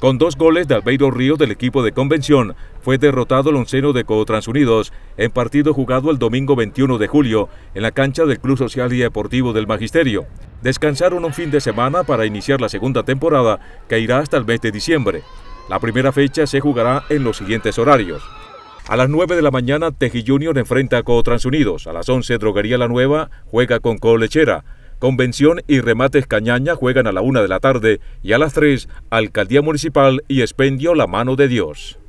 Con dos goles de Albeiro Ríos del equipo de convención, fue derrotado el onceno de Cotrans Unidos en partido jugado el domingo 21 de julio en la cancha del Club Social y Deportivo del Magisterio. Descansaron un fin de semana para iniciar la segunda temporada que irá hasta el mes de diciembre. La primera fecha se jugará en los siguientes horarios. A las 9 de la mañana, Teji Junior enfrenta a Cotrans Unidos. A las 11, Droguería La Nueva juega con Colechera. Convención y Remates Cañaña juegan a la una de la tarde y a las tres Alcaldía Municipal y Expendio La Mano de Dios.